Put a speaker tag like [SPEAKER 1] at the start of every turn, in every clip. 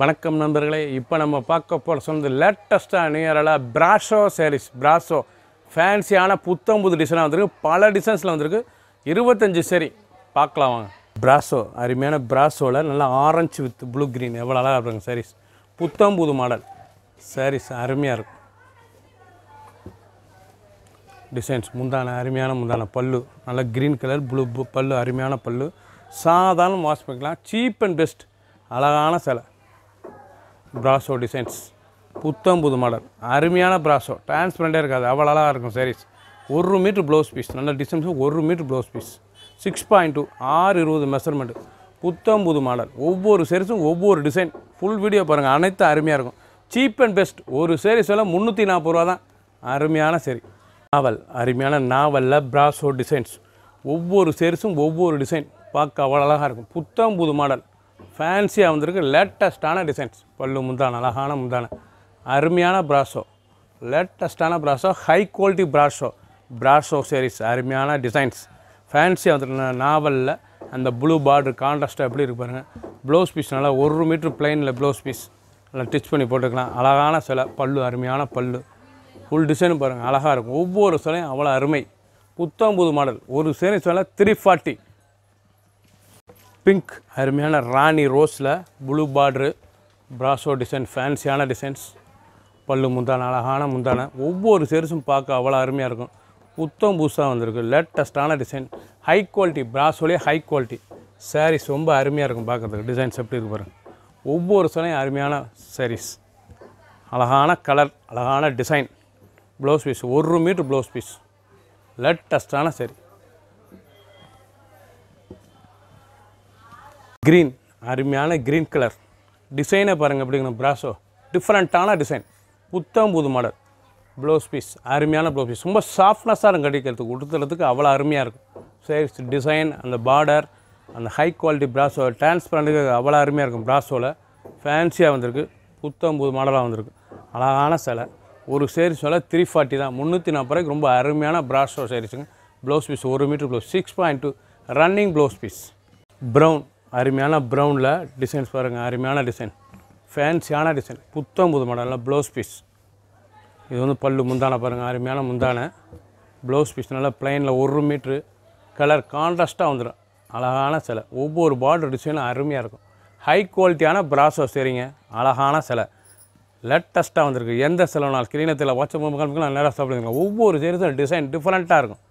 [SPEAKER 1] வணக்கம் நண்பர்களே இப்போ நம்ம பார்க்க போகிற சொன்னது லேட்டஸ்ட்டாக நியரலாக பிராஷோ சேரீஸ் பிராஷோ ஃபேன்சியான புத்தம் புது டிசைனாக வந்திருக்கு பல டிசைன்ஸில் வந்திருக்கு இருபத்தஞ்சி சரி பார்க்கலாம் வாங்க பிராஷோ அருமையான பிராஷோவில் நல்லா ஆரஞ்சு வித் ப்ளூ க்ரீன் எவ்வளோ அழகாக இருக்குங்க சாரீஸ் புத்தம் புது மாடல் சாரீஸ் அருமையாக இருக்கும் டிசைன்ஸ் முந்தான அருமையான முந்தான பல்லு நல்லா க்ரீன் கலர் ப்ளூ பல்லு அருமையான பல்லு சாதாரண வாஷ் பண்ணிக்கலாம் சீப் அண்ட் பெஸ்ட் அழகான சிலை ப்ராஸோ டிசைன்ஸ் புத்தம் புது மாடல் அருமையான ப்ராஸோ டிரான்ஸ்பரண்டே இருக்காது அவ்வளோ அழகாக இருக்கும் சரிஸ் ஒரு மீட்ரு ப்ளவுஸ் பீஸ் நல்ல டிசைன்ஸும் ஒரு metre blouse piece six point two ஆறு இருபது மெஷர்மெண்ட்டு புத்தம் புது மாடல் ஒவ்வொரு சேரீஸும் ஒவ்வொரு டிசைன் ஃபுல் வீடியோ பாருங்கள் அனைத்து அருமையாக இருக்கும் சீப் அண்ட் பெஸ்ட் ஒரு சேரீஸ் வில முந்நூற்றி நாற்பது ரூபா தான் அருமையான சரி நாவல் அருமையான நாவலில் ப்ராசோ டிசைன்ஸ் ஒவ்வொரு சேரீஸும் ஒவ்வொரு டிசைன் பார்க்க அவ்வளோ அழகாக இருக்கும் புத்தம் புது மாடல் ஃபேன்சியாக வந்திருக்கு லேட்டஸ்ட்டான டிசைன்ஸ் பல்லு முந்தான அழகான முந்தான அருமையான ப்ராஷோ லேட்டஸ்ட்டான ப்ராஷோ ஹை குவாலிட்டி ப்ராஷோ ப்ராஷோ சீரீஸ் அருமையான டிசைன்ஸ் ஃபேன்சியாக வந்துருக்க நாவலில் அந்த ப்ளூ பார்டர் கான்ட்ராஸ்ட்டாக எப்படி இருக்கு பாருங்கள் ப்ளவுஸ் பீஸ் நல்லா ஒரு மீட்ரு ப்ளைனில் ப்ளவுஸ் பீஸ் நல்லா டிச் பண்ணி போட்டுக்கலாம் அழகான சில பல்லு அருமையான பல்லு ஃபுல் டிசைன் பாருங்கள் அழகாக இருக்கும் ஒவ்வொரு சிலையும் அவ்வளோ அருமை புத்தம் புது மாடல் ஒரு சேரீஸ் விலை த்ரீ ஃபார்ட்டி பிங்க் அருமையான ராணி ரோஸில் ப்ளூ பார்ட்ரு ப்ராசோ டிசைன் ஃபேன்சியான டிசைன்ஸ் பல்லு முந்தான அழகான முந்தான ஒவ்வொரு சேரிஸும் பார்க்க அவ்வளோ அருமையாக இருக்கும் புத்தம் புதுசாக வந்திருக்கு லேட்டஸ்டான டிசைன் ஹை குவாலிட்டி ப்ராஸோலேயே ஹை குவாலிட்டி சாரீஸ் ரொம்ப அருமையாக இருக்கும் பார்க்குறதுக்கு டிசைன்ஸ் எப்படி இருக்கு பாருங்கள் ஒவ்வொரு சிலையும் அருமையான சாரீஸ் அழகான கலர் அழகான டிசைன் ப்ளவுஸ் பீஸ் ஒரு மீட்ரு ப்ளவுஸ் பீஸ் லேட்டஸ்டான சரி க்ரீன் அருமையான க்ரீன் கலர் டிசைனை பாருங்கள் அப்படிங்கிற ப்ராஸோ டிஃப்ரெண்ட்டான டிசைன் புத்தம் புது மாடல் ப்ளவுஸ் பீஸ் அருமையான ப்ளவுஸ் பீஸ் ரொம்ப சாஃப்ட்னஸாக இருக்கும் கடிக்கிறதுக்கு உடுத்துறதுக்கு அவ்வளோ அருமையாக இருக்கும் சேல்ஸ் டிசைன் அந்த பார்டர் அந்த ஹை குவாலிட்டி ப்ராஸோ டிரான்ஸ்பரண்ட்டுக்கு அவ்வளோ அருமையாக இருக்கும் ப்ராஸோவில் ஃபேன்சியாக வந்திருக்கு புத்தம் புது மாடலாக வந்திருக்கு அழகான சிலை ஒரு சேரீஸ் வில த்ரீ ஃபார்ட்டி தான் முந்நூற்றி நாற்பது ரூபாய்க்கு ரொம்ப அருமையான ப்ராஸோ சேரீஸுங்க ப்ளவுஸ் பீஸ் ஒரு metre blouse six point two running blouse piece brown அருமையான ப்ரௌனில் டிசைன்ஸ் பாருங்கள் அருமையான டிசைன் ஃபேன்சியான டிசைன் புத்தம் புது மாடலில் ப்ளவுஸ் பீஸ் இது வந்து பல்லு முந்தானை பாருங்கள் அருமையான முந்தானை ப்ளவுஸ் பீஸ் நல்லா பிளைனில் ஒரு மீட்ரு கலர் கான்ட்ராஸ்ட்டாக வந்துடும் அழகான சிலை ஒவ்வொரு பார்டர் டிசைனும் அருமையாக இருக்கும் ஹை குவாலிட்டியான பிராசோ சரிங்க அழகான சிலை லேட்டஸ்ட்டாக வந்திருக்கு எந்த சிலைனாலும் கிரீனத்தில் வாட்ஸ்அப் காமிக்கலாம் நேராக சாப்பிடுங்க ஒவ்வொரு சரிசும் டிசைன் டிஃப்ரெண்ட்டாக இருக்கும்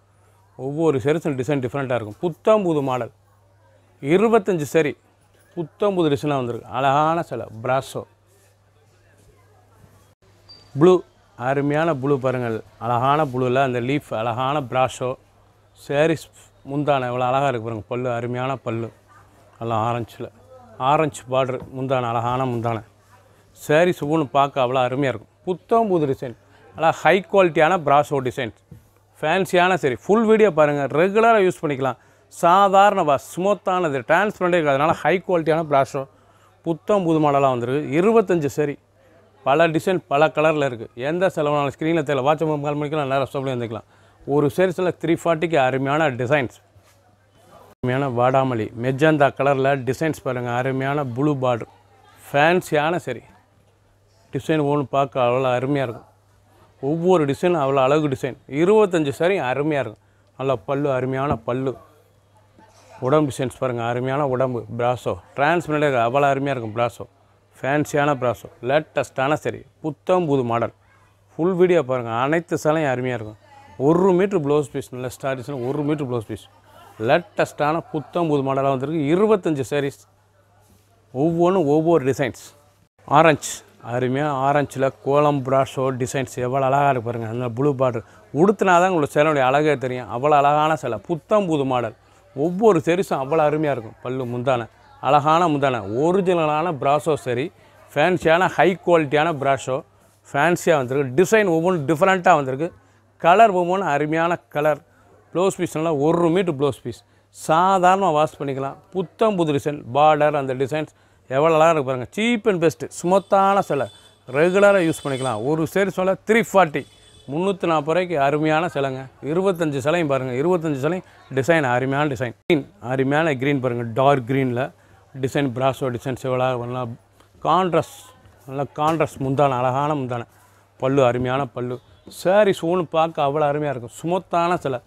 [SPEAKER 1] ஒவ்வொரு சரிசும் டிசைன் டிஃப்ரெண்ட்டாக இருக்கும் புத்தம் புது மாடல் இருபத்தஞ்சி சரி புத்தம்புது டிசைனாக வந்திருக்கு அழகான சிலை பிராஸோ ப்ளூ அருமையான ப்ளூ பாருங்கள் அழகான ப்ளூவில் அந்த லீஃப் அழகான பிராஷோ சேரீஸ் முந்தானை இவ்வளோ அழகாக இருக்குது பாருங்கள் பல்லு அருமையான பல்லு நல்லா ஆரஞ்சில் ஆரஞ்சு பார்டர் முந்தானை அழகான முந்தானை சேரீஸ் பூன்னு பார்க்க அவ்வளோ அருமையாக இருக்கும் புத்தம் புது டிசைன் நல்லா ஹை குவாலிட்டியான ப்ராஷோ டிசைன்ஸ் ஃபேன்சியான சரி ஃபுல் வீடியோ பாருங்கள் ரெகுலராக யூஸ் பண்ணிக்கலாம் சாதாரண வா ஸ்மூத்தானது டிரான்ஸ்பரண்டே இருக்குது அதனால் ஹை குவாலிட்டியான பிளாஸ்டர் புத்தம் புது மாடலாக வந்திருக்கு இருபத்தஞ்சி சரி பல டிசைன் பல கலரில் இருக்குது எந்த செலவான ஸ்க்ரீனில் தெரியல வாட்ச் மூணு கால் மணிக்கெலாம் நேரம் ஸ்டாப்லேயே வந்துக்கலாம் ஒரு சரி சில த்ரீ ஃபார்ட்டிக்கு அருமையான டிசைன்ஸ் அருமையான வாடாமலி மெஜந்தா கலரில் டிசைன்ஸ் பாருங்கள் அருமையான ப்ளூ பார்டர் ஃபேன்சியான சரி டிசைன் ஒன்று பார்க்க அவ்வளோ அருமையாக இருக்கும் ஒவ்வொரு டிசைனும் அவ்வளோ அழகு டிசைன் இருபத்தஞ்சி சரி அருமையாக இருக்கும் நல்லா பல்லு அருமையான பல்லு உடம்பு சென்ஸ் பாருங்கள் அருமையான உடம்பு பிராசோ டிரான்ஸ்மினடாக அவ்வளோ அருமையாக இருக்கும் பிராசோ ஃபேன்சியான பிராசோ லேட்டஸ்ட்டான சரி புத்தம் புது மாடல் ஃபுல் வீடியோ பாருங்கள் அனைத்து சேலையும் அருமையாக இருக்கும் ஒரு மீட்ரு ப்ளவுஸ் பீஸ் நல்ல ஸ்டாரிஸ்னால் ஒரு மீட்ரு ப்ளவுஸ் பீஸ் லேட்டஸ்ட்டான புத்தம் புது மாடலாக வந்திருக்கு இருபத்தஞ்சி சாரீஸ் ஒவ்வொன்றும் ஒவ்வொரு டிசைன்ஸ் ஆரஞ்சு அருமையாக ஆரஞ்சில் கோலம் ப்ராஷோ டிசைன்ஸ் எவ்வளோ அழகாக இருக்கு பாருங்கள் அந்த ப்ளூ பார்டர் உடுத்தினா தான் உங்களுக்கு சிலனுடைய அழகே தெரியும் அவ்வளோ அழகான சிலை புத்தம் புது மாடல் ஒவ்வொரு செரிஸும் அவ்வளோ அருமையாக இருக்கும் பல்லு முந்தானை அழகான முந்தானை ஒரிஜினலான ப்ராஷோ சரி ஃபேன்சியான ஹை குவாலிட்டியான ப்ராஷோ ஃபேன்சியாக வந்திருக்கு டிசைன் ஒவ்வொன்றும் டிஃப்ரெண்ட்டாக வந்திருக்கு கலர் ஒவ்வொன்றும் அருமையான கலர் ப்ளவுஸ் பீஸ்னால் ஒரு மீட்டு ப்ளவுஸ் பீஸ் சாதாரணமாக வாஷ் பண்ணிக்கலாம் புத்தம் புது டிசைன் பார்டர் அந்த டிசைன்ஸ் எவ்வளோ அழகாக இருக்கு பாருங்கள் சீப் அண்ட் பெஸ்ட்டு சுமத்தான சில ரெகுலராக யூஸ் பண்ணிக்கலாம் ஒரு சரி சொல்ல த்ரீ ஃபார்ட்டி முந்நூற்றி நாற்பது ரூபாய்க்கு அருமையான சிலைங்க இருபத்தஞ்சி சிலையும் பாருங்கள் இருபத்தஞ்சி சிலையும் டிசைன் அருமையான டிசைன் க்ரீன் அருமையான க்ரீன் பாருங்கள் டார்க் க்ரீனில் டிசைன் பிராஸோ டிசைன் சிவலாக நல்லா கான்ட்ரஸ் நல்லா கான்ட்ரஸ் முந்தான அழகான முந்தான பல்லு அருமையான பல்லு சாரி ஒன்று பார்க்க அவ்வளோ அருமையாக இருக்கும் சுமத்தான சிலை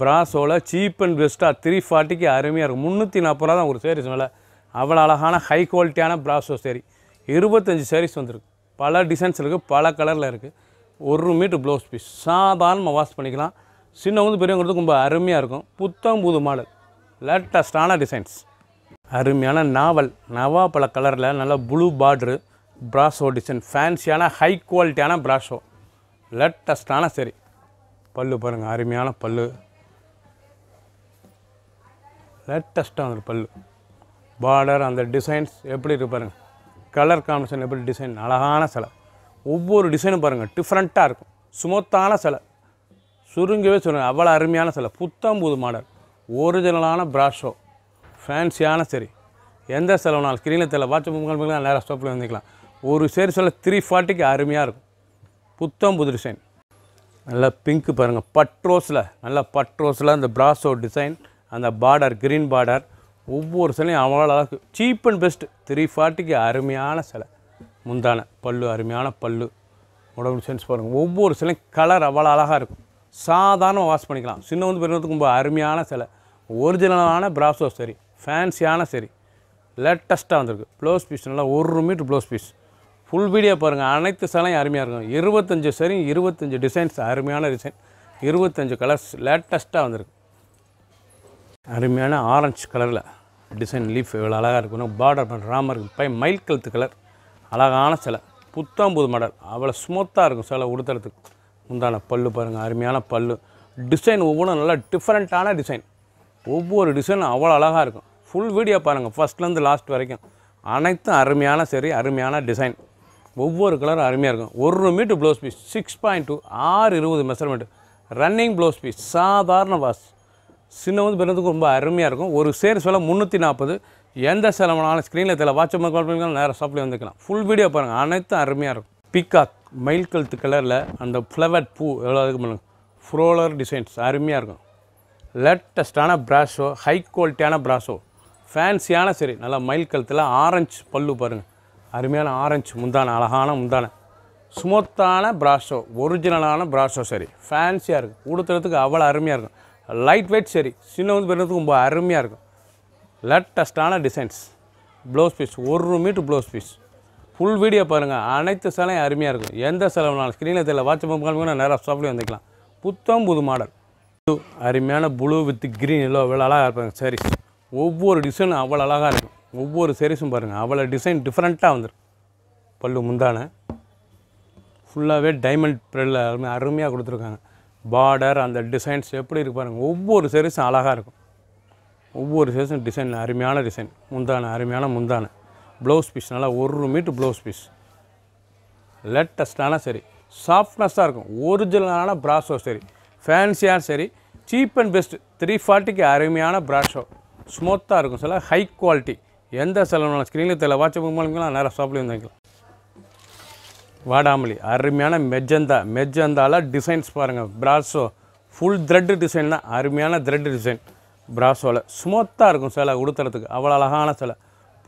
[SPEAKER 1] பிராஸோவில் சீப் அண்ட் பெஸ்ட்டாக த்ரீ ஃபார்ட்டிக்கு அருமையாக இருக்கும் முந்நூற்றி நாற்பது ரூபா தான் ஒரு சாரீஸ் மேலே அவ்வளோ அழகான ஹை குவாலிட்டியான பிராஸோ சேரி இருபத்தஞ்சி சேரீஸ் வந்திருக்கு பல டிசைன்ஸ் இருக்குது பல கலரில் இருக்குது ஒரு மீட்ரு ப்ளவுஸ் பீஸ் சாதாரணமாக வாஷ் பண்ணிக்கலாம் சின்னவங்க பெரியவங்கிறது ரொம்ப அருமையாக இருக்கும் புத்தம் புது மாடல் லேட்டஸ்டான டிசைன்ஸ் அருமையான நாவல் நவா பல கலரில் நல்லா ப்ளூ பார்ட்ரு ப்ராஷோ டிசைன் ஃபேன்சியான ஹை குவாலிட்டியான ப்ராஷோ லேட்டஸ்டான சரி பல்லு பாருங்கள் அருமையான பல்லு லேட்டஸ்ட்டாக அந்த பல்லு பார்டர் அந்த டிசைன்ஸ் எப்படி இருக்கு பாருங்கள் கலர் காம்பினேஷன் எப்படி டிசைன் அழகான சிலை ஒவ்வொரு டிசைனும் பாருங்கள் டிஃப்ரெண்ட்டாக இருக்கும் சுமத்தான சிலை சுருங்கவே சொல்லுங்கள் அவ்வளோ அருமையான சிலை புத்தம் புது மாடல் ஒரிஜினலான ப்ராஷோ ஃபேன்சியான சரி எந்த செலவுனாலும் ஸ்க்ரீனில் தெரியல வாட்ஸ்அப் முகால் நேராக ஸ்டாப்பில் வந்துக்கலாம் ஒரு சரி சில த்ரீ ஃபார்ட்டிக்கு அருமையாக இருக்கும் புத்தம் புது டிசைன் நல்லா பிங்க்கு பாருங்கள் பட்ரோஸில் நல்லா பட்ரோஸில் அந்த ப்ராஷோ டிசைன் அந்த பார்டர் க்ரீன் பார்டர் ஒவ்வொரு சிலையும் அவ்வளோ அழகு சீப் அண்ட் பெஸ்ட்டு த்ரீ ஃபார்ட்டிக்கு அருமையான சிலை முந்தான பல்லு அருமையான பல்லு உடம்பு சென்ஸ் பாருங்கள் ஒவ்வொரு சிலையும் கலர் அவ்வளோ அழகாக இருக்கும் சாதாரணமாக வாஷ் பண்ணிக்கலாம் சின்ன வந்து பெரியவங்களுக்கு ரொம்ப அருமையான சிலை ஒரிஜினலான பிராசோ சரி ஃபேன்சியான சரி லேட்டஸ்ட்டாக வந்திருக்கு ப்ளவுஸ் பீஸ் நல்லா ஒரு metre blouse piece full video பாருங்கள் அனைத்து சிலையும் அருமையாக இருக்கும் இருபத்தஞ்சு சரி இருபத்தஞ்சு டிசைன்ஸ் அருமையான டிசைன் இருபத்தஞ்சு கலர்ஸ் லேட்டஸ்ட்டாக வந்திருக்கு அருமையான ஆரஞ்சு கலரில் டிசைன் லீஃப் இவ்வளோ அழகாக இருக்குன்னு பார்டர் பண்ணுற ராமர் பை மைல் கழுத்து கலர் அழகான சிலை புத்தம் புது அவ்வளோ ஸ்மூத்தாக இருக்கும் சிலை உடுத்துறதுக்கு முந்தான பல்லு பாருங்கள் அருமையான பல்லு டிசைன் ஒவ்வொன்றும் நல்லா டிஃப்ரெண்ட்டான டிசைன் ஒவ்வொரு டிசைனும் அவ்வளோ அழகாக இருக்கும் ஃபுல் வீடியோ பாருங்கள் ஃபஸ்ட்லேருந்து லாஸ்ட் வரைக்கும் அனைத்தும் அருமையான சரி அருமையான டிசைன் ஒவ்வொரு கலரும் அருமையாக இருக்கும் ஒரு metre blouse piece six point two ஆறு இருபது மெஷர்மெண்ட்டு ரன்னிங் ப்ளவுஸ் பீஸ் சாதாரண வாஸ் சின்ன வந்து பிறந்ததுக்கு ரொம்ப அருமையாக இருக்கும் ஒரு சேர் சொல்ல முந்நூற்றி நாற்பது எந்த செலவுனாலும் ஸ்க்ரீனில் தெரியல வாட்சமாக கால் பண்ணிக்கலாம் நேராக ஷாப்லேயே வந்துக்கலாம் ஃபுல் வீடியோ பாருங்கள் அனைத்தும் அருமையாக இருக்கும் பிகாக் மயில் கழுத்து கலரில் அந்த ஃப்ளவர்ட் பூ எவ்வளோ இது பண்ணுங்க ஃப்ரோலர் டிசைன்ஸ் அருமையாக இருக்கும் லேட்டஸ்ட்டான ப்ராஷோ ஹை குவாலிட்டியான ப்ராஷோ ஃபேன்சியான சரி நல்லா மயில் கழுத்தில் ஆரஞ்சு பல்லு பாருங்கள் அருமையான ஆரஞ்சு முந்தான அழகான முந்தான ஸ்மூத்தான ப்ராஷோ ஒரிஜினலான ப்ராஷோ சரி ஃபேன்சியாக இருக்கும் உடுத்துறதுக்கு அவ்வளோ அருமையாக இருக்கும் லைட் வெயிட் சரி சின்ன வந்து பெறதுக்கு ரொம்ப அருமையாக இருக்கும் லேட்டஸ்ட்டான டிசைன்ஸ் ப்ளவுஸ் பீஸ் ஒரு metre blouse piece full video பாருங்கள் அனைத்து சேலையும் அருமையாக இருக்கும் எந்த செலவுனாலும் ஸ்க்ரீனில் தெரியல வாட்ச் காமிக்கணும் நேராக ஷாப்லேயே வந்துக்கலாம் புத்தம் புது மாடல் ப்ளூ அருமையான ப்ளூ வித் க்ரீன் எல்லோ அவ்வளோ அழகாக இருப்பாங்க சரி ஒவ்வொரு டிசைனும் அவ்வளோ அழகாக இருக்கும் ஒவ்வொரு சாரீஸும் பாருங்கள் அவ்வளோ டிசைன் டிஃப்ரெண்ட்டாக வந்துடும் பல்லு முந்தான ஃபுல்லாகவே டைமண்ட் ப்ரெட்டில் அருமையாக கொடுத்துருக்காங்க பார்டர் அந்த டிசைன்ஸ் எப்படி இருக்கு பாருங்கள் ஒவ்வொரு சாரீஸும் அழகாக இருக்கும் ஒவ்வொரு சேஷன் டிசைன் அருமையான டிசைன் முந்தான அருமையான முந்தான ப்ளவுஸ் பீஸ் நல்லா ஒரு மீட்ரு ப்ளவுஸ் பீஸ் லேட்டஸ்டான சரி சாஃப்ட்னஸ்ஸாக இருக்கும் ஒரிஜினலான ப்ராஷோ சரி ஃபேன்சியாக சரி சீப் அண்ட் பெஸ்ட் த்ரீ ஃபார்ட்டிக்கு அருமையான ப்ராஷோ ஸ்மூத்தாக இருக்கும் சில ஹை குவாலிட்டி எந்த செலவுனாலும் ஸ்க்ரீனில் தெரியல வாட்ச் மூலிங்கலாம் நேராக ஷாப்லேயும் இருந்தாங்களாம் வாடாமலி அருமையான மெஜந்தா மெஜந்தாவில் டிசைன்ஸ் பாருங்கள் ப்ராஷோ ஃபுல் த்ரெட்டு டிசைன் தான் அருமையான த்ரெட்டு டிசைன் பிரா சோலை இருக்கும் சிலை உடுத்துறதுக்கு அவ்வளோ அழகான சிலை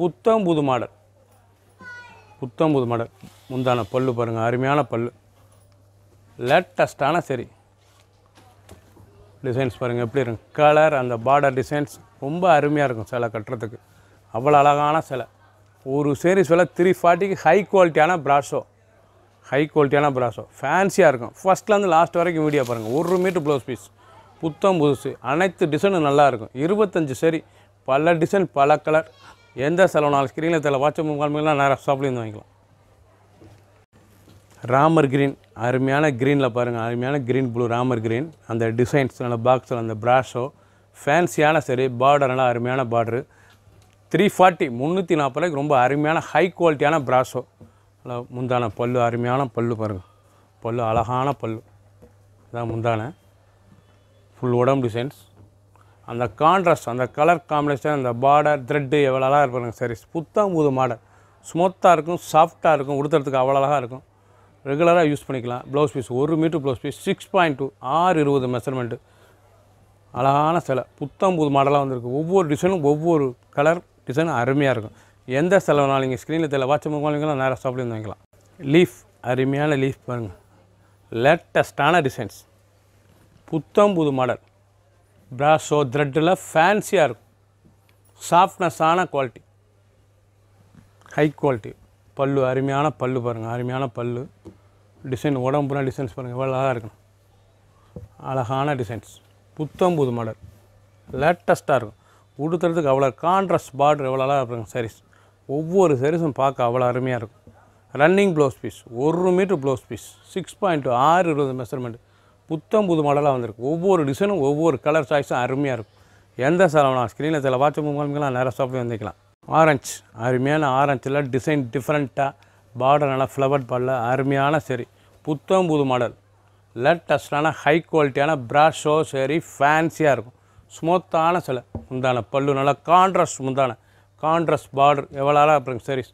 [SPEAKER 1] புத்தம் புது மாடல் புத்தம் புது மாடல் முந்தான பல்லு பாருங்கள் அருமையான பல்லு லேட்டஸ்டான சரி டிசைன்ஸ் பாருங்கள் எப்படி இருக்கும் கலர் அந்த பார்டர் டிசைன்ஸ் ரொம்ப அருமையாக இருக்கும் சிலை கட்டுறதுக்கு அவ்வளோ அழகான சிலை ஒரு சரி சில த்ரீ ஃபார்ட்டிக்கு ஹை குவாலிட்டியான ப்ராஷோ ஹை குவாலிட்டியான ப்ராஷோ ஃபேன்சியாக இருக்கும் ஃபஸ்ட்லேருந்து லாஸ்ட் வரைக்கும் வீடியோ பாருங்கள் ஒரு மீட்ரு ப்ளவுஸ் பீஸ் புத்தம் புதுசு அனைத்து டிசைனும் நல்லாயிருக்கும் இருபத்தஞ்சி சரி பல டிசைன் பல கலர் எந்த நாலு ஸ்க்ரீனில் தெரியல வாட்ச் காலமெல்லாம் நிறையா ஷாப்லேருந்து வாங்கிக்கலாம் ராமர் க்ரீன் அருமையான க்ரீனில் பாருங்கள் அருமையான க்ரீன் ப்ளூ ராமர் க்ரீன் அந்த டிசைன்ஸ் நல்ல பாக்ஸில் அந்த ப்ராஷோ ஃபேன்சியான சரி பார்டர் நல்லா அருமையான பார்டரு த்ரீ ஃபார்ட்டி முந்நூற்றி நாற்பது ரூபாய்க்கு ரொம்ப அருமையான ஹை குவாலிட்டியான ப்ராஷோ முந்தான பல்லு அருமையான பல்லு பாருங்கள் பல்லு அழகான பல்லு இதான் முந்தான ஃபுல் உடம்பு டிசைன்ஸ் அந்த கான்ட்ராஸ்ட் அந்த கலர் காம்பினேஷன் அந்த பார்டர் த்ரெட்டு எவ்வளோ அழகாக இருப்பாங்க சரி புத்தம் புது மாடல் ஸ்மூத்தாக இருக்கும் சாஃப்டாக இருக்கும் உடுத்துறதுக்கு அவ்வளோ அழகாக இருக்கும் ரெகுலராக யூஸ் பண்ணிக்கலாம் ப்ளவுஸ் பீஸ் ஒரு metre blouse piece six point two ஆறு இருபது மெஷர்மெண்ட்டு அழகான சிலை புத்தம் புது மாடலாக வந்திருக்கு ஒவ்வொரு டிசைனும் ஒவ்வொரு கலர் டிசைனும் அருமையாக இருக்கும் எந்த செலவு வேணாலும் நீங்கள் ஸ்க்ரீனில் தெரியல வாட்ச் வாங்கிக்கலாம் நேராக ஷாப்லேருந்து வாங்கிக்கலாம் லீஃப் அருமையான லீஃப் பாருங்கள் லேட்டஸ்ட்டான டிசைன்ஸ் புத்தம் புது மாடல் ப்ரா த்ரெட்டில் ஃபேன்சியாக இருக்கும் சாஃப்ட்னஸான குவாலிட்டி ஹை குவாலிட்டி பல்லு அருமையான பல்லு பாருங்கள் அருமையான பல்லு டிசைன் உடம்புனா டிசைன்ஸ் பாருங்கள் எவ்வளோ அழகாக இருக்கணும் அழகான டிசைன்ஸ் புத்தம் புது மாடல் லேட்டஸ்ட்டாக இருக்கும் உடுத்துறதுக்கு அவ்வளோ கான்ட்ராஸ்ட் பார்டர் எவ்வளோ அழகாக இருக்குங்க சரிஸ் ஒவ்வொரு சாரீஸும் பார்க்க அவ்வளோ அருமையாக இருக்கும் ரன்னிங் ப்ளவுஸ் பீஸ் ஒரு metre blouse piece six point ஆறு இருபது மெஷர்மெண்ட் புத்தம் புது மாடலாக வந்திருக்கு ஒவ்வொரு டிசைனும் ஒவ்வொரு கலர் சாய்ஸும் அருமையாக இருக்கும் எந்த செலவுனா ஸ்க்ரீனில் சில வாட்ச் மூலமாக நிறைய ஷாப்பில் வந்துக்கலாம் ஆரஞ்சு அருமையான ஆரஞ்சில் டிசைன் டிஃப்ரெண்ட்டாக பார்டர் நல்லா ஃப்ளவர் பாடல அருமையான சரி புத்தம் புது மாடல் லேட்டஸ்டான ஹை குவாலிட்டியான ப்ராஷோ சரி ஃபேன்சியாக இருக்கும் ஸ்மூத்தான சில முந்தான பல்லு நல்லா கான்ட்ரஸ் முந்தான கான்ட்ரஸ் பார்டர் எவ்வளோ அப்புறம் இருக்கும் சரி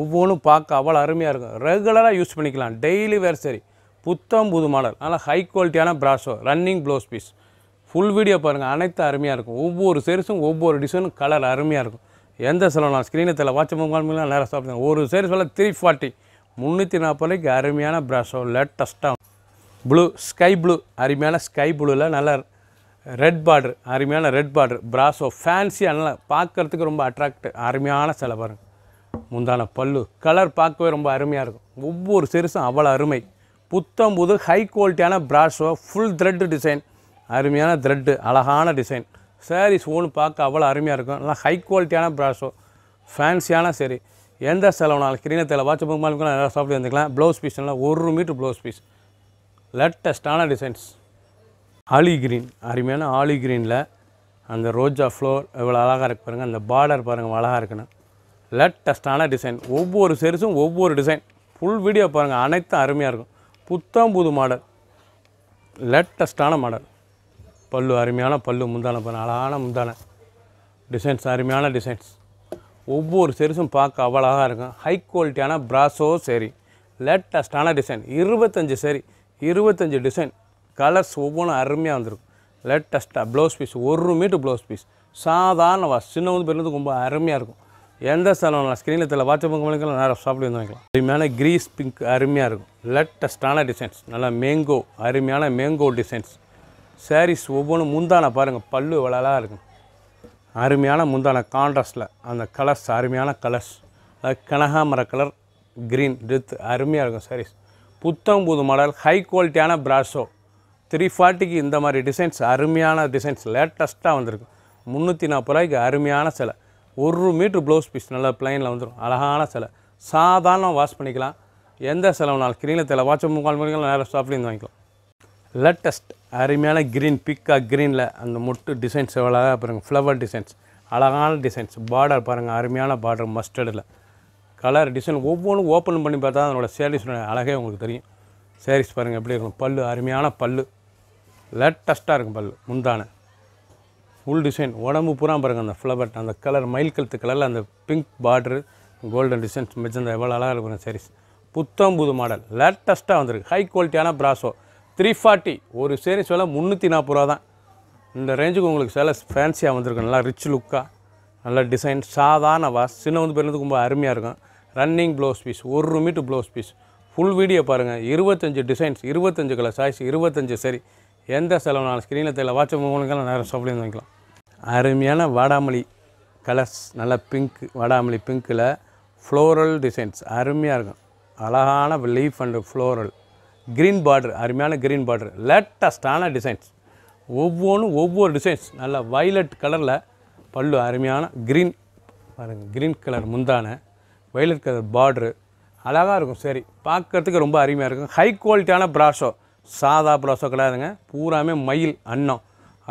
[SPEAKER 1] ஒவ்வொன்றும் பார்க்க அவ்வளோ அருமையாக இருக்கும் ரெகுலராக யூஸ் பண்ணிக்கலாம் டெய்லி வேறு சரி புத்தம் புது மாடல் ஆனால் ஹை குவாலிட்டியான brasso running blouse piece full video பாருங்கள் அனைத்து அருமையாக இருக்கும் ஒவ்வொரு சேரிஸும் ஒவ்வொரு டிசைனும் கலர் அருமையாக இருக்கும் எந்த சொல்லலாம் ஸ்க்ரீனை தெரியல வாட்ச் காமிக்கலாம் நேராக சாப்பிடுங்க ஒரு சேரீஸ் வேலை த்ரீ ஃபார்ட்டி முந்நூற்றி நாற்பது ரூபாய்க்கு அருமையான ப்ராஷோ லேட்டஸ்ட்டாக ப்ளூ ஸ்கை ப்ளூ அருமையான ஸ்கை ப்ளூவில் நல்லா ரெட் பார்டர் அருமையான ரெட் பார்டர் ப்ராஷோ ஃபேன்சியாக நல்லா பார்க்குறதுக்கு ரொம்ப அட்ராக்ட் அருமையான சில பாருங்கள் முந்தான பல்லு கலர் பார்க்கவே ரொம்ப அருமையாக இருக்கும் ஒவ்வொரு சிறுசும் அவ்வளோ அருமை புத்தம் புது ஹை குவாலிட்டியான பிராஷோ ஃபுல் த்ரெட்டு டிசைன் அருமையான த்ரெட்டு அழகான டிசைன் சாரீஸ் ஒன்று பார்க்க அவ்வளோ அருமையாக இருக்கும் நல்லா ஹை குவாலிட்டியான பிராஷோ ஃபேன்சியான சரி எந்த செலவுனாலும் கிரீன தேவை வாட்ச் புக் மாதிரி நல்லா சாப்பிட்டு வந்துக்கலாம் ப்ளவுஸ் பீஸ் நல்லா ஒரு மீட்டர் ப்ளவுஸ் பீஸ் லேட்டஸ்டான டிசைன்ஸ் ஆலி க்ரீன் அருமையான ஆலி க்ரீனில் அந்த ரோஜா ஃப்ளோர் எவ்வளோ அழகாக இருக்கு பாருங்கள் அந்த பார்டர் பாருங்கள் அழகாக இருக்குன்னு லேட்டஸ்டான டிசைன் ஒவ்வொரு செரிஸும் ஒவ்வொரு டிசைன் ஃபுல் வீடியோ பாருங்கள் அனைத்தும் அருமையாக இருக்கும் புத்தம் புது மாடல் லேட்டஸ்டான மாடல் பல்லு அருமையான பல்லு முந்தான பண்ண அழகான முந்தான டிசைன்ஸ் அருமையான டிசைன்ஸ் ஒவ்வொரு செரிசும் பார்க்க அவ்வளோ இருக்கும் ஹை குவாலிட்டியான ப்ராஸோ சரி லேட்டஸ்டான டிசைன் இருபத்தஞ்சி சரி இருபத்தஞ்சி டிசைன் கலர்ஸ் ஒவ்வொன்றும் அருமையாக வந்திருக்கும் லேட்டஸ்ட்டாக ப்ளவுஸ் பீஸ் ஒரு மீட்டு ப்ளவுஸ் பீஸ் சாதாரண வா சின்ன வந்து பெருந்து ரொம்ப அருமையாக இருக்கும் எந்த ஸ்டாலும் நான் ஸ்க்ரீனில் தெரியல வாட்ஸ்அப் வாங்கிக்கலாம் நேராக ஷாப்பில் வந்து வாங்கிக்கலாம் இது மேலே க்ரீஸ் பிங்க் அருமையாக இருக்கும் லெட்டஸ்டான டிசைன்ஸ் நல்லா மேங்கோ அருமையான மேங்கோ டிசைன்ஸ் சாரீஸ் ஒவ்வொன்றும் முந்தானை பாருங்கள் பல்லு வளலாக இருக்கும் அருமையான முந்தான கான்ட்ராஸ்டில் அந்த கலர்ஸ் அருமையான கலர்ஸ் அதாவது கனகாமர கலர் க்ரீன் டெத் அருமையாக இருக்கும் சாரீஸ் புத்தம் புது மாடல் ஹை குவாலிட்டியான பிராஷோ த்ரீ ஃபார்ட்டிக்கு இந்த மாதிரி டிசைன்ஸ் அருமையான டிசைன்ஸ் லேட்டஸ்ட்டாக வந்திருக்கு முந்நூற்றி நாற்பது ரூபாய்க்கு அருமையான சிலை ஒரு மீட்ரு ப்ளவுஸ் பீஸ் நல்லா பிளைனில் வந்துடும் அழகான சிலை சாதாரண வாஷ் பண்ணிக்கலாம் எந்த செலவுனாலும் கிரீனில் தெரியல வாட்ச் முக்கால் மணிக்கெல்லாம் நேரம் ஸ்டாப்லேருந்து வாங்கிக்கலாம் லேட்டஸ்ட் அருமையான க்ரீன் பிக்கா க்ரீனில் அந்த மொட்டு டிசைன்ஸ் எவ்வளோ பாருங்கள் ஃப்ளவர் டிசைன்ஸ் அழகான டிசைன்ஸ் பார்டர் பாருங்கள் அருமையான பார்டர் மஸ்டர்டில் கலர் டிசைன் ஒவ்வொன்றும் ஓப்பன் பண்ணி பார்த்தா அதனோட சேரீஸோட அழகே உங்களுக்கு தெரியும் சேரீஸ் பாருங்கள் எப்படி இருக்கும் பல்லு அருமையான பல்லு லேட்டஸ்ட்டாக இருக்கும் பல் முந்தான ஃபுல் டிசைன் உடம்பு பூரா பாருங்கள் அந்த ஃப்ளவர் அந்த கலர் மயில் கழுத்து கலரில் அந்த பிங்க் பார்டரு கோல்டன் டிசைன்ஸ் மிச்சந்த எவ்வளோ அழகாக இருக்கும் சரிஸ் புத்தம் புது மாடல் லேட்டஸ்ட்டாக வந்திருக்கு ஹை குவாலிட்டியான ப்ராஸோ த்ரீ ஃபார்ட்டி ஒரு சேரீஸ் வில முந்நூற்றி நாற்பது ரூபா தான் இந்த ரேஞ்சுக்கு உங்களுக்கு சில ஃபேன்சியாக வந்திருக்கு நல்லா ரிச் லுக்காக நல்லா டிசைன் சாதாரண வா சின்ன வந்து பேருந்து ரொம்ப அருமையாக இருக்கும் ரன்னிங் ப்ளவுஸ் பீஸ் ஒரு metre blouse piece full video பாருங்கள் இருபத்தஞ்சு டிசைன்ஸ் இருபத்தஞ்சு கலர் சாய்ஸ் இருபத்தஞ்சு சரி எந்த செலவுனாலும் ஸ்க்ரீனில் தெரியல வாட்ச் மூலங்கெல்லாம் நேரம் ஷாப்லேருந்து வாங்கிக்கலாம் அருமையான வாடாமல்லி கலர்ஸ் நல்லா பிங்க்கு வாடாமல்லி பிங்க்கில் ஃப்ளோரல் டிசைன்ஸ் அருமையாக இருக்கும் அழகான leaf and floral green border அருமையான க்ரீன் பார்ட்ரு லேட்டஸ்டான டிசைன்ஸ் ஒவ்வொன்றும் ஒவ்வொரு டிசைன்ஸ் நல்லா வைலட் கலரில் பல்லு அருமையான க்ரீன் பாருங்கள் க்ரீன் கலர் முந்தான வைலட் கலர் பார்ட்ரு அழகாக இருக்கும் சரி பார்க்குறதுக்கு ரொம்ப அருமையாக இருக்கும் ஹை குவாலிட்டியான ப்ராஷோ சாதா ப்ளவுஸோ கிடையாதுங்க பூராமே மயில் அன்னம்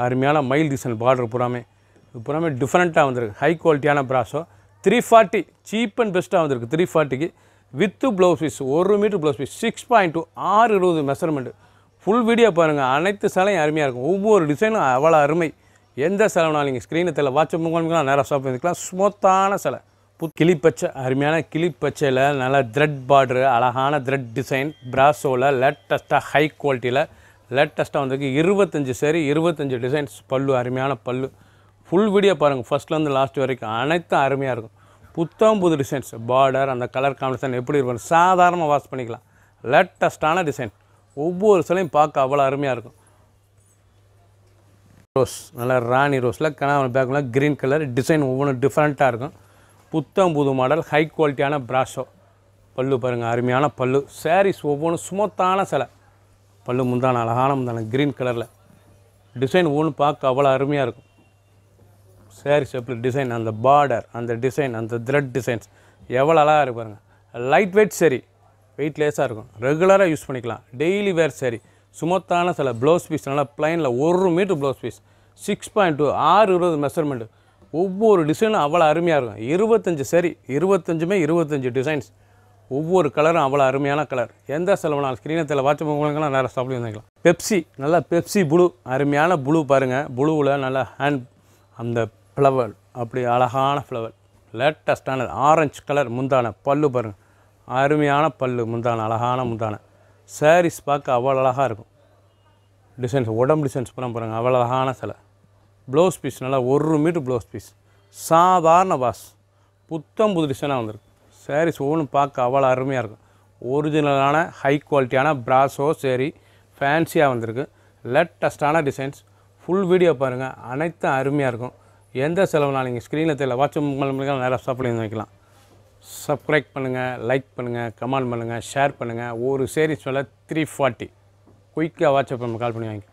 [SPEAKER 1] அருமையான மயில் டிசைன் பார்டர் பூராமே இது பூராமே டிஃப்ரெண்ட்டாக வந்திருக்கு ஹை குவாலிட்டியான brasso three forty cheap and பெஸ்ட்டாக வந்திருக்கு த்ரீ ஃபார்ட்டிக்கு வித்து ப்ளவுஸ் பீஸ் ஒரு metre blouse piece six point two ஆறு இருபது மெஷர்மெண்ட்டு ஃபுல் வீடியோ பாருங்கள் அனைத்து சிலையும் அருமையாக இருக்கும் ஒவ்வொரு டிசைனும் அவ்வளோ அருமை எந்த சேலைனா நீங்கள் ஸ்க்ரீனை தெரியல வாட்ஸ்அப் மூலம்லாம் நேராக ஷாப் பண்ணிக்கலாம் ஸ்மூத்தான சிலை கிளிப்பச்சை அருமையான கிளிப்பச்சையில் நல்லா த்ரெட் பார்டரு அழகான த்ரெட் டிசைன் பிராஸோவில் லேட்டஸ்ட்டாக ஹை குவாலிட்டியில் லேட்டஸ்ட்டாக வந்திருக்கு இருபத்தஞ்சி சரி இருபத்தஞ்சி டிசைன்ஸ் பல்லு அருமையான பல்லு ஃபுல் வீடியோ பாருங்கள் ஃபஸ்ட்லேருந்து லாஸ்ட் வரைக்கும் அனைத்தும் அருமையாக இருக்கும் புத்தகம் புது டிசைன்ஸ் பார்டர் அந்த கலர் காம்பினேஷன் எப்படி இருக்கும் சாதாரணமாக வாஷ் பண்ணிக்கலாம் லேட்டஸ்ட்டான டிசைன் ஒவ்வொரு சிலையும் பார்க்க அவ்வளோ அருமையாக இருக்கும் ரோஸ் நல்லா ராணி ரோஸில் கனவன் பேக்கில் க்ரீன் கலர் டிசைன் ஒவ்வொன்றும் டிஃப்ரெண்ட்டாக இருக்கும் புத்தம் புது மாடல் ஹை குவாலிட்டியான ப்ராஷோ பல்லு பாருங்கள் அருமையான பல்லு சாரீஸ் ஒவ்வொன்றும் சுமத்தான சிலை பல்லு முந்தான அழகான முந்தான க்ரீன் கலரில் டிசைன் ஒன்று பார்க்க அவ்வளோ அருமையாக இருக்கும் சாரீஸ் எப்படி டிசைன் அந்த பார்டர் அந்த டிசைன் அந்த த்ரெட் டிசைன்ஸ் எவ்வளோ அழகாக இருக்கு பாருங்கள் லைட் வெயிட் சரி வெயிட்லெஸ்ஸாக இருக்கும் ரெகுலராக யூஸ் பண்ணிக்கலாம் டெய்லி வேர் சரி சுமத்தான சில ப்ளவுஸ் பீஸ் நல்லா ப்ளைனில் ஒரு metre blouse piece six point two ஆறு இருபது மெஷர்மெண்ட்டு ஒவ்வொரு டிசைனும் அவ்வளோ அருமையாக இருக்கும் இருபத்தஞ்சி சரி இருபத்தஞ்சுமே இருபத்தஞ்சி டிசைன்ஸ் ஒவ்வொரு கலரும் அவ்வளோ அருமையான கலர் எந்த செலவுனாலும் ஸ்க்ரீனத்தில் வாட்ச் வாட்சப் நல்லா நேராக வந்துக்கலாம் பெப்சி நல்லா பெப்சி ப்ளூ அருமையான ப்ளூ பாருங்கள் ப்ளூவில் நல்லா ஹேண்ட் அந்த ஃப்ளவர் அப்படி அழகான ஃப்ளவர் லேட்டஸ்டானது ஆரஞ்சு கலர் முந்தான பல்லு பாருங்கள் அருமையான பல்லு முந்தான அழகான முந்தான சாரீஸ் பார்க்க அவ்வளோ அழகாக இருக்கும் டிசைன்ஸ் உடம்பு டிசைன்ஸ் பண்ண பாருங்கள் அவ்வளோ அழகான சிலை ப்ளவுஸ் பீஸ் நல்லா ஒரு மீட்டர் ப்ளவுஸ் பீஸ் சாதாரண பாஸ் புத்தம் புது டிசைனாக வந்திருக்கு சாரீஸ் ஒவ்வொன்றும் பார்க்க அவ்வளோ அருமையாக இருக்கும் ஒரிஜினலான ஹை குவாலிட்டியான ப்ராஸோ சரி ஃபேன்சியாக வந்திருக்கு லேட்டஸ்டான டிசைன்ஸ் ஃபுல் வீடியோ பாருங்கள் அனைத்தும் அருமையாக இருக்கும் எந்த செலவுனால் நீங்கள் ஸ்க்ரீனில் தெரியல வாட்ச் மூலம் நிறையா ஸ்டாப் பண்ணி வைக்கலாம் சப்ஸ்கிரைப் பண்ணுங்கள் லைக் பண்ணுங்கள் கமெண்ட் பண்ணுங்கள் ஷேர் பண்ணுங்கள் ஒரு சேரீஸ் மேலே த்ரீ ஃபார்ட்டி குயிக்காக வாட்ச்அப் நம்ம கால் பண்ணி வாங்கிக்கலாம்